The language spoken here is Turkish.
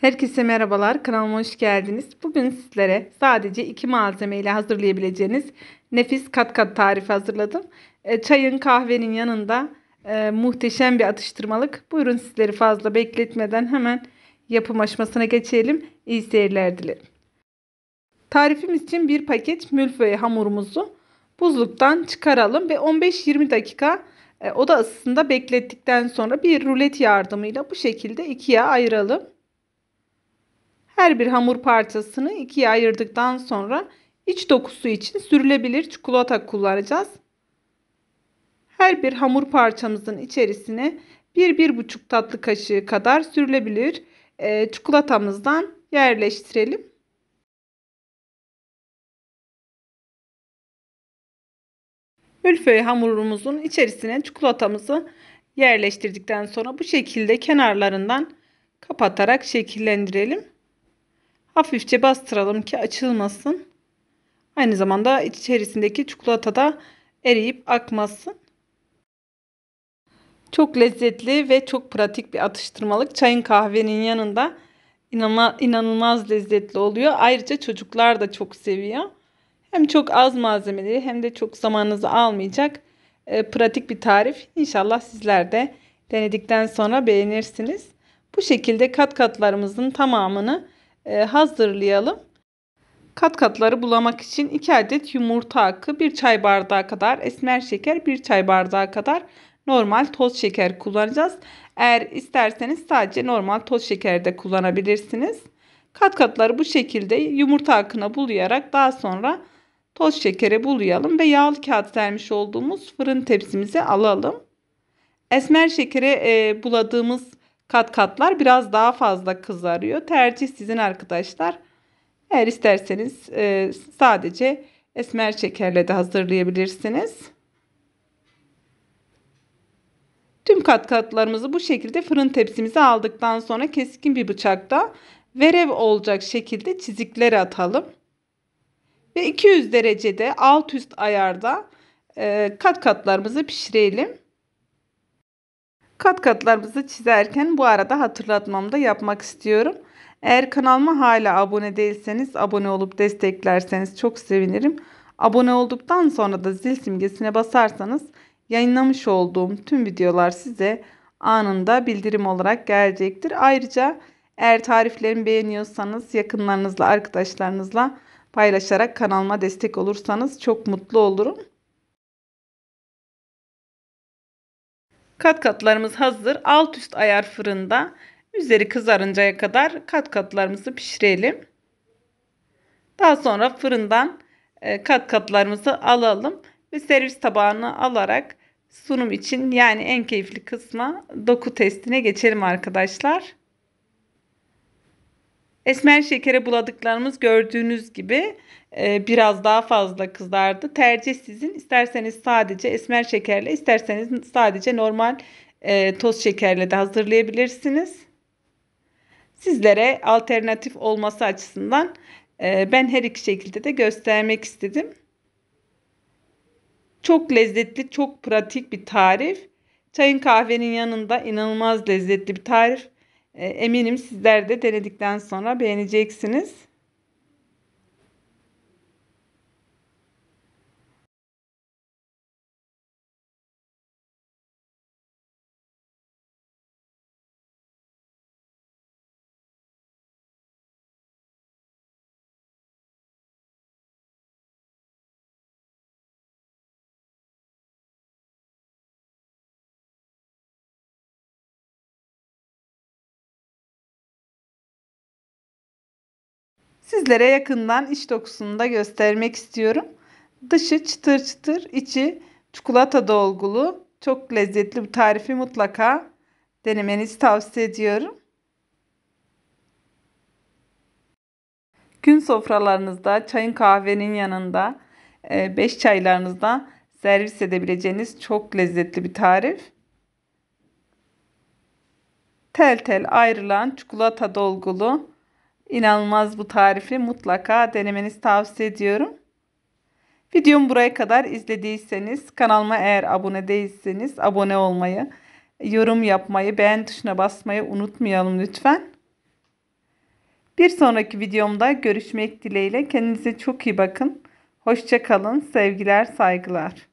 Herkese merhabalar kanalıma hoş geldiniz. Bugün sizlere sadece iki malzeme ile hazırlayabileceğiniz nefis kat kat tarifi hazırladım. E, çayın kahvenin yanında e, muhteşem bir atıştırmalık. Buyurun sizleri fazla bekletmeden hemen yapım aşamasına geçelim. İyi seyirler dilerim. Tarifimiz için bir paket mülföy hamurumuzu buzluktan çıkaralım ve 15-20 dakika e, oda ısısında beklettikten sonra bir rulet yardımıyla bu şekilde ikiye ayıralım. Her bir hamur parçasını ikiye ayırdıktan sonra iç dokusu için sürülebilir çikolata kullanacağız. Her bir hamur parçamızın içerisine 1-1,5 tatlı kaşığı kadar sürülebilir e, çikolatamızdan yerleştirelim. Mülföy hamurumuzun içerisine çikolatamızı yerleştirdikten sonra bu şekilde kenarlarından kapatarak şekillendirelim hafifçe bastıralım ki açılmasın. Aynı zamanda içerisindeki çikolata da eriyip akmasın. Çok lezzetli ve çok pratik bir atıştırmalık. Çayın kahvenin yanında inanılmaz lezzetli oluyor. Ayrıca çocuklar da çok seviyor. Hem çok az malzemeli hem de çok zamanınızı almayacak e, pratik bir tarif. İnşallah sizler de denedikten sonra beğenirsiniz. Bu şekilde kat katlarımızın tamamını ee, hazırlayalım. Kat katları bulamak için 2 adet yumurta hakkı, 1 çay bardağı kadar esmer şeker, 1 çay bardağı kadar normal toz şeker kullanacağız. Eğer isterseniz sadece normal toz şeker de kullanabilirsiniz. Kat katları bu şekilde yumurta akına bulayarak daha sonra toz şekere bulayalım ve yağlı kağıt sermiş olduğumuz fırın tepsimize alalım. Esmer şekere e, buladığımız kat katlar biraz daha fazla kızarıyor. Tercih sizin arkadaşlar. Eğer isterseniz e, sadece esmer şekerle de hazırlayabilirsiniz. Tüm kat katlarımızı bu şekilde fırın tepsimize aldıktan sonra keskin bir bıçakla verev olacak şekilde çizikler atalım. Ve 200 derecede alt üst ayarda e, kat katlarımızı pişirelim. Kat katlarımızı çizerken bu arada hatırlatmamı da yapmak istiyorum. Eğer kanalıma hala abone değilseniz abone olup desteklerseniz çok sevinirim. Abone olduktan sonra da zil simgesine basarsanız yayınlamış olduğum tüm videolar size anında bildirim olarak gelecektir. Ayrıca eğer tariflerimi beğeniyorsanız yakınlarınızla arkadaşlarınızla paylaşarak kanalıma destek olursanız çok mutlu olurum. Kat katlarımız hazır. Alt üst ayar fırında. Üzeri kızarıncaya kadar kat katlarımızı pişirelim. Daha sonra fırından e, kat katlarımızı alalım ve servis tabağını alarak sunum için yani en keyifli kısma doku testine geçelim arkadaşlar. Esmer şekere buladıklarımız gördüğünüz gibi e, biraz daha fazla kızardı. Tercih sizin. İsterseniz sadece esmer şekerle, isterseniz sadece normal e, toz şekerle de hazırlayabilirsiniz. Sizlere alternatif olması açısından e, ben her iki şekilde de göstermek istedim. Çok lezzetli, çok pratik bir tarif. Çayın kahvenin yanında inanılmaz lezzetli bir tarif. E, eminim sizler de denedikten sonra beğeneceksiniz. Sizlere yakından iç dokusunu da göstermek istiyorum. Dışı çıtır çıtır, içi çikolata dolgulu. Çok lezzetli bu tarifi mutlaka denemenizi tavsiye ediyorum. Gün sofralarınızda, çayın kahvenin yanında, e, beş çaylarınızda servis edebileceğiniz çok lezzetli bir tarif. Tel tel ayrılan çikolata dolgulu İnanılmaz bu tarifi mutlaka denemenizi tavsiye ediyorum. Videomu buraya kadar izlediyseniz, kanalıma eğer abone değilseniz abone olmayı, yorum yapmayı, beğen tuşuna basmayı unutmayalım lütfen. Bir sonraki videomda görüşmek dileğiyle. Kendinize çok iyi bakın. Hoşçakalın. Sevgiler, saygılar.